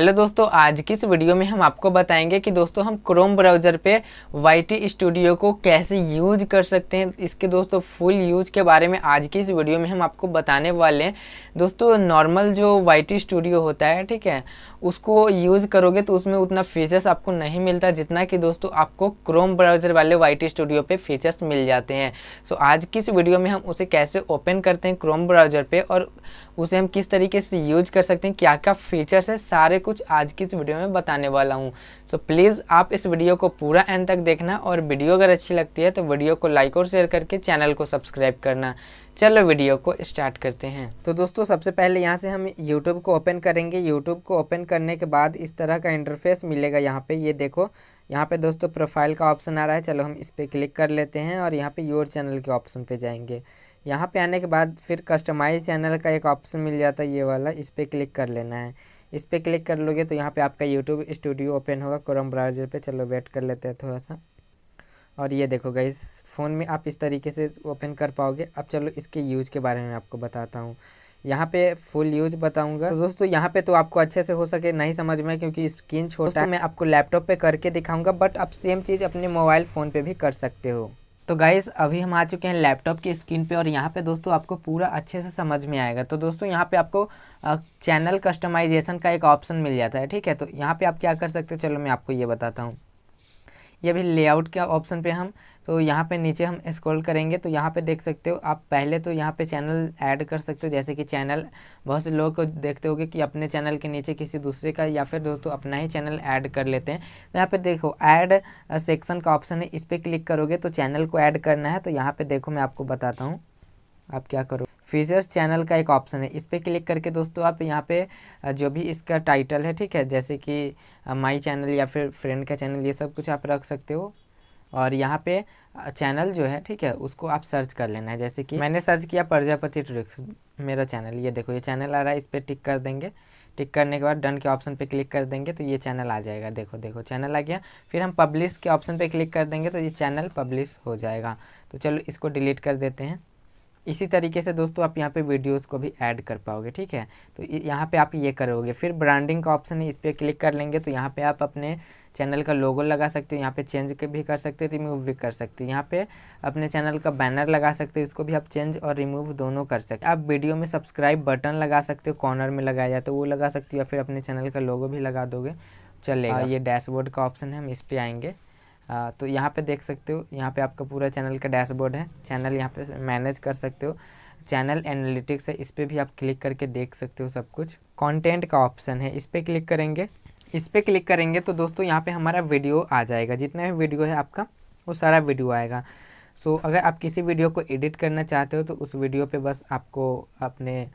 hello दोस्तों आज की इस वीडियो में हम आपको बताएंगे कि दोस्तों हम क्रोम ब्राउज़र पे वाई टी स्टूडियो को कैसे यूज कर सकते हैं इसके दोस्तों फुल यूज के बारे में आज की इस वीडियो में हम आपको बताने वाले हैं दोस्तों नॉर्मल जो वाई टी स्टूडियो होता है ठीक है उसको यूज करोगे तो उसमें उतना फीचर्स आपको नहीं मिलता जितना कि दोस्तों आपको क्रोम ब्राउज़र वाले वाई टी स्टूडियो पर फीचर्स मिल जाते हैं सो आज की इस वीडियो में हम उसे कैसे ओपन करते हैं क्रोम ब्राउज़र पर और उसे हम किस तरीके से यूज कर सकते हैं क्या क्या फीचर्स है सारे कुछ आज की इस वीडियो में बताने वाला हूँ सो so, प्लीज़ आप इस वीडियो को पूरा एंड तक देखना और वीडियो अगर अच्छी लगती है तो वीडियो को लाइक और शेयर करके चैनल को सब्सक्राइब करना चलो वीडियो को स्टार्ट करते हैं तो दोस्तों सबसे पहले यहाँ से हम यूट्यूब को ओपन करेंगे यूट्यूब को ओपन करने के बाद इस तरह का इंटरफेस मिलेगा यहाँ पे ये देखो यहाँ पे दोस्तों प्रोफाइल का ऑप्शन आ रहा है चलो हम इस पर क्लिक कर लेते हैं और यहाँ पे योर चैनल के ऑप्शन पे जाएंगे यहाँ पे आने के बाद फिर कस्टमाइज चैनल का एक ऑप्शन मिल जाता है ये वाला इस पर क्लिक कर लेना है इस पर क्लिक कर लोगे तो यहाँ पे आपका यूट्यूब स्टूडियो ओपन होगा क्रोम ब्राउजर पे चलो वेट कर लेते हैं थोड़ा सा और ये देखो इस फ़ोन में आप इस तरीके से ओपन कर पाओगे अब चलो इसके यूज़ के बारे में आपको बताता हूँ यहाँ पे फुल यूज बताऊंगा तो दोस्तों यहाँ पे तो आपको अच्छे से हो सके नहीं समझ में क्योंकि स्क्रीन छोटा है मैं आपको लैपटॉप पे करके दिखाऊंगा बट आप सेम चीज़ अपने मोबाइल फ़ोन पे भी कर सकते हो तो गाइज अभी हम आ चुके हैं लैपटॉप की स्क्रीन पे और यहाँ पे दोस्तों आपको पूरा अच्छे से समझ में आएगा तो दोस्तों यहाँ पे आपको चैनल कस्टमाइजेशन का एक ऑप्शन मिल जाता है ठीक है तो यहाँ पे आप क्या कर सकते हैं चलो मैं आपको ये बताता हूँ ये भी लेआउट के ऑप्शन पे हम तो यहाँ पे नीचे हम स्क्रॉल करेंगे तो यहाँ पे देख सकते हो आप पहले तो यहाँ पे चैनल ऐड कर सकते हो जैसे कि चैनल बहुत से लोग को देखते होंगे कि अपने चैनल के नीचे किसी दूसरे का या फिर दोस्तों अपना ही चैनल ऐड कर लेते हैं तो यहाँ पे देखो ऐड सेक्शन का ऑप्शन है इस पर क्लिक करोगे तो चैनल को ऐड करना है तो यहाँ पर देखो मैं आपको बताता हूँ आप क्या करो फीचर्स चैनल का एक ऑप्शन है इस पर क्लिक करके दोस्तों आप यहाँ पे जो भी इसका टाइटल है ठीक है जैसे कि माई चैनल या फिर फ्रेंड का चैनल ये सब कुछ आप रख सकते हो और यहाँ पे चैनल जो है ठीक है उसको आप सर्च कर लेना है जैसे कि मैंने सर्च किया प्रजापति ट्रिक्स मेरा चैनल ये देखो ये चैनल आ रहा है इस पर टिक कर देंगे टिक करने के बाद डन के ऑप्शन पे क्लिक कर देंगे तो ये चैनल आ जाएगा देखो देखो चैनल आ गया फिर हम पब्लिश के ऑप्शन पे क्लिक कर देंगे तो ये चैनल पब्लिश हो जाएगा तो चलो इसको डिलीट कर देते हैं इसी तरीके से दोस्तों आप यहाँ पे वीडियोस को भी ऐड कर पाओगे ठीक है तो यहाँ पे आप ये करोगे फिर ब्रांडिंग का ऑप्शन है इस पर क्लिक कर लेंगे तो यहाँ पे आप अपने चैनल का लोगो लगा सकते हो यहाँ पे चेंज के भी कर सकते हो रिमूव भी कर सकते हो यहाँ पे अपने चैनल का बैनर लगा सकते हो इसको भी आप चेंज और रिमूव दोनों कर सकते आप वीडियो में सब्सक्राइब बटन लगा सकते हो कॉर्नर में लगाया जाए तो वो लगा सकते हो या फिर अपने चैनल का लोगो भी लगा दोगे चलेगा हाँ, ये डैशबोर्ड का ऑप्शन है हम इस पर आएंगे तो यहाँ पे देख सकते हो यहाँ पे आपका पूरा चैनल का डैशबोर्ड है चैनल यहाँ पे मैनेज कर सकते हो चैनल एनालिटिक्स है इस पर भी आप क्लिक करके देख सकते हो सब कुछ कंटेंट का ऑप्शन है इस पर क्लिक करेंगे इस पर क्लिक करेंगे तो दोस्तों यहाँ पे हमारा वीडियो आ जाएगा जितना भी वीडियो है आपका वो सारा वीडियो आएगा सो so, अगर आप किसी वीडियो को एडिट करना चाहते हो तो उस वीडियो पर बस आपको अपने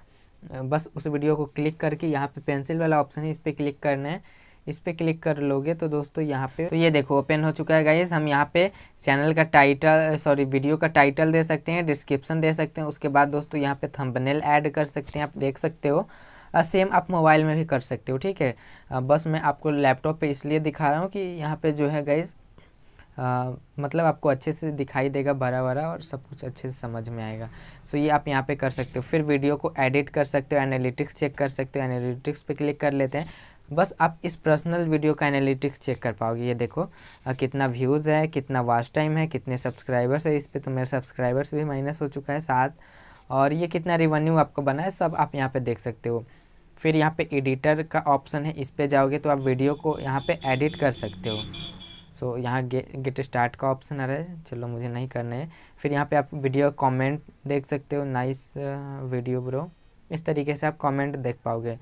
बस उस वीडियो को क्लिक करके यहाँ पर पेंसिल वाला ऑप्शन है इस पर क्लिक करना है इस पर क्लिक कर लोगे तो दोस्तों यहाँ पे तो ये देखो ओपन हो चुका है गाइज हम यहाँ पे चैनल का टाइटल सॉरी वीडियो का टाइटल दे सकते हैं डिस्क्रिप्शन दे सकते हैं उसके बाद दोस्तों यहाँ पे थंबनेल ऐड कर सकते हैं आप देख सकते हो सेम आप मोबाइल में भी कर सकते हो ठीक है बस मैं आपको लैपटॉप पर इसलिए दिखा रहा हूँ कि यहाँ पर जो है गाइज़ मतलब आपको अच्छे से दिखाई देगा बड़ा बड़ा और सब कुछ अच्छे से समझ में आएगा सो ये आप यहाँ पर कर सकते हो फिर वीडियो को एडिट कर सकते हो एनालिटिक्स चेक कर सकते हो एनालिटिक्स पर क्लिक कर लेते हैं बस आप इस पर्सनल वीडियो का एनालिटिक्स चेक कर पाओगे ये देखो आ, कितना व्यूज़ है कितना वॉच टाइम है कितने सब्सक्राइबर्स है इस पर तो मेरे सब्सक्राइबर्स भी माइनस हो चुका है साथ और ये कितना रिवेन्यू आपको बना है सब आप यहाँ पे देख सकते हो फिर यहाँ पे एडिटर का ऑप्शन है इस पर जाओगे तो आप वीडियो को यहाँ पर एडिट कर सकते हो सो so, यहाँ गे, गेट स्टार्ट का ऑप्शन आ रहा है चलो मुझे नहीं करना है फिर यहाँ पर आप वीडियो कॉमेंट देख सकते हो नाइस वीडियो ब्रो इस तरीके से आप कॉमेंट देख पाओगे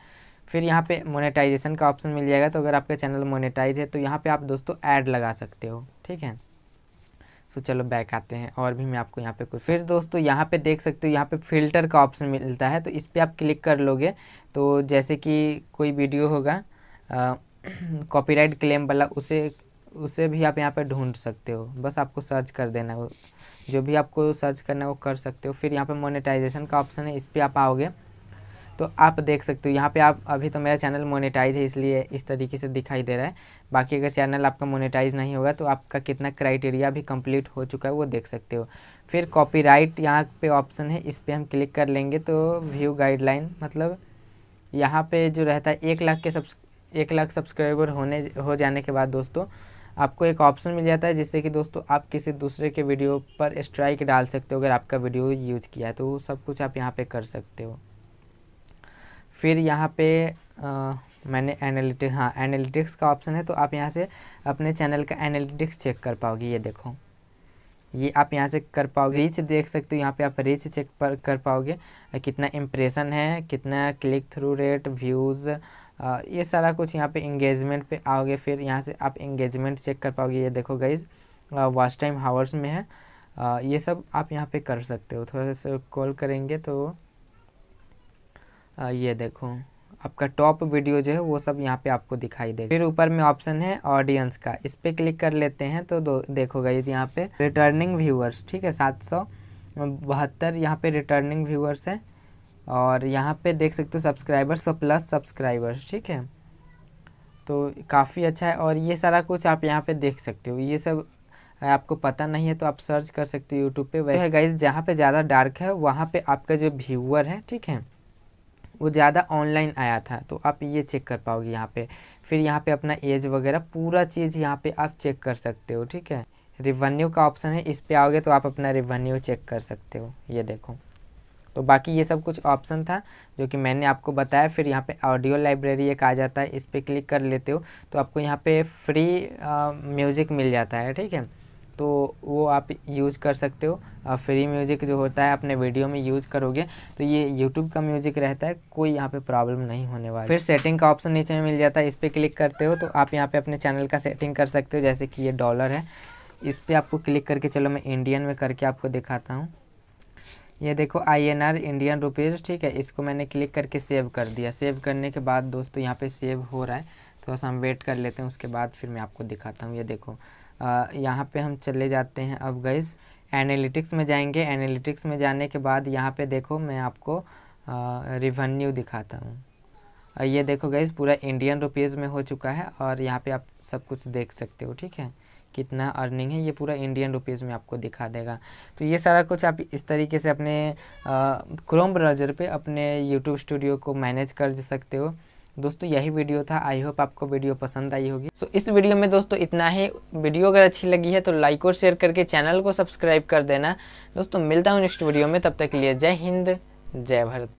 फिर यहाँ पे मोनेटाइजेशन का ऑप्शन मिल जाएगा तो अगर आपका चैनल मोनेटाइज है तो यहाँ पे आप दोस्तों ऐड लगा सकते हो ठीक है सो so, चलो बैक आते हैं और भी मैं आपको यहाँ पे कुछ फिर दोस्तों यहाँ पे देख सकते हो यहाँ पे फ़िल्टर का ऑप्शन मिलता है तो इस पर आप क्लिक कर लोगे तो जैसे कि कोई वीडियो होगा कॉपी क्लेम वाला उसे उसे भी आप यहाँ पर ढूंढ सकते हो बस आपको सर्च कर देना है जो भी आपको सर्च करना है वो कर सकते हो फिर यहाँ पर मोनिटाइजेशन का ऑप्शन है इस पर आप आओगे तो आप देख सकते हो यहाँ पे आप अभी तो मेरा चैनल मोनेटाइज है इसलिए इस तरीके से दिखाई दे रहा है बाकी अगर चैनल आपका मोनेटाइज नहीं होगा तो आपका कितना क्राइटेरिया भी कंप्लीट हो चुका है वो देख सकते हो फिर कॉपीराइट यहाँ पर ऑप्शन है इस पर हम क्लिक कर लेंगे तो व्यू गाइडलाइन मतलब यहाँ पर जो रहता है एक लाख के सब्स एक लाख सब्सक्राइबर होने हो जाने के बाद दोस्तों आपको एक ऑप्शन मिल जाता है जिससे कि दोस्तों आप किसी दूसरे के वीडियो पर स्ट्राइक डाल सकते हो अगर आपका वीडियो यूज किया है तो वो सब कुछ आप यहाँ पे कर सकते हो फिर यहाँ पे आ, मैंने एनालिटिक हाँ एनालिटिक्स का ऑप्शन है तो आप यहाँ से अपने चैनल का एनालिटिक्स चेक कर पाओगे ये देखो ये आप यहाँ से कर पाओगे रीच देख सकते हो यहाँ पे आप रीच चेक पर कर पाओगे कितना इम्प्रेशन है कितना क्लिक थ्रू रेट व्यूज़ ये सारा कुछ यहाँ पे इंगेजमेंट पे आओगे फिर यहाँ से आप इंगेजमेंट चेक कर पाओगे ये देखो गाइज वॉच टाइम हावर्स में है आ, ये सब आप यहाँ पे कर सकते हो थोड़ा सा कॉल करेंगे तो ये देखो आपका टॉप वीडियो जो है वो सब यहाँ पे आपको दिखाई देगा फिर ऊपर में ऑप्शन है ऑडियंस का इस पर क्लिक कर लेते हैं तो दो गई यहाँ पे रिटर्निंग व्यूअर्स ठीक है सात सौ बहत्तर यहाँ पे रिटर्निंग व्यूअर्स है और यहाँ पे देख सकते हो सब्सक्राइबर्स और प्लस सब्सक्राइबर्स ठीक है तो काफ़ी अच्छा है और ये सारा कुछ आप यहाँ पे देख सकते हो ये सब आपको पता नहीं है तो आप सर्च कर सकते हो यूट्यूब पे वैसे गाइज जहाँ पे ज़्यादा डार्क है वहाँ पे आपका जो व्यूअर है ठीक है वो ज़्यादा ऑनलाइन आया था तो आप ये चेक कर पाओगे यहाँ पे फिर यहाँ पे अपना एज वगैरह पूरा चीज़ यहाँ पे आप चेक कर सकते हो ठीक है रिवेन्यू का ऑप्शन है इस पर आओगे तो आप अपना रिवेन्यू चेक कर सकते हो ये देखो तो बाकी ये सब कुछ ऑप्शन था जो कि मैंने आपको बताया फिर यहाँ पे ऑडियो लाइब्रेरी एक आ जाता है इस पर क्लिक कर लेते हो तो आपको यहाँ पे फ्री म्यूज़िक मिल जाता है ठीक है तो वो आप यूज कर सकते हो फ्री म्यूज़िक जो होता है अपने वीडियो में यूज करोगे तो ये यूट्यूब का म्यूज़िक रहता है कोई यहाँ पे प्रॉब्लम नहीं होने वाला फिर सेटिंग का ऑप्शन नीचे में मिल जाता है इस पर क्लिक करते हो तो आप यहाँ पे अपने चैनल का सेटिंग कर सकते हो जैसे कि ये डॉलर है इस पर आपको क्लिक करके चलो मैं इंडियन में करके आपको दिखाता हूँ ये देखो I N R Indian rupees ठीक है इसको मैंने क्लिक करके सेव कर दिया सेव करने के बाद दोस्तों यहाँ पे सेव हो रहा है थोड़ा तो सा हम वेट कर लेते हैं उसके बाद फिर मैं आपको दिखाता हूँ ये देखो यहाँ पे हम चले जाते हैं अब गैस एनालिटिक्स में जाएंगे एनालिटिक्स में जाने के बाद यहाँ पे देखो मैं आपको रिवेन्यू दिखाता हूँ ये देखो गैस पूरा इंडियन रुपीज़ में हो चुका है और यहाँ पे आप सब कुछ देख सकते हो ठीक है कितना अर्निंग है ये पूरा इंडियन रुपीज़ में आपको दिखा देगा तो ये सारा कुछ आप इस तरीके से अपने क्रोम ब्राउज़र पर अपने यूट्यूब स्टूडियो को मैनेज कर सकते हो दोस्तों यही वीडियो था आई होप आपको वीडियो पसंद आई होगी सो so, इस वीडियो में दोस्तों इतना ही वीडियो अगर अच्छी लगी है तो लाइक और शेयर करके चैनल को सब्सक्राइब कर देना दोस्तों मिलता हूँ नेक्स्ट वीडियो में तब तक के लिए जय हिंद जय भारत